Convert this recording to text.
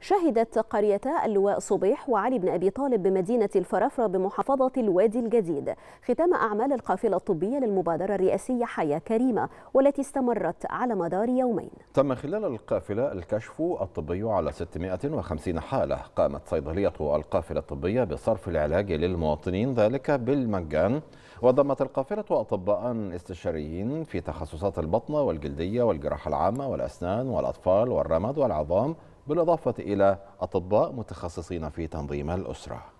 شهدت قريتا اللواء صبيح وعلي بن أبي طالب بمدينة الفرافرة بمحافظة الوادي الجديد ختام أعمال القافلة الطبية للمبادرة الرئاسية حياة كريمة والتي استمرت على مدار يومين تم خلال القافلة الكشف الطبي على 650 حالة قامت صيدلية القافلة الطبية بصرف العلاج للمواطنين ذلك بالمجان وضمت القافلة أطباء استشاريين في تخصصات البطنة والجلدية والجراحة العامة والأسنان والأطفال والرمد والعظام بالإضافة إلى أطباء متخصصين في تنظيم الأسرة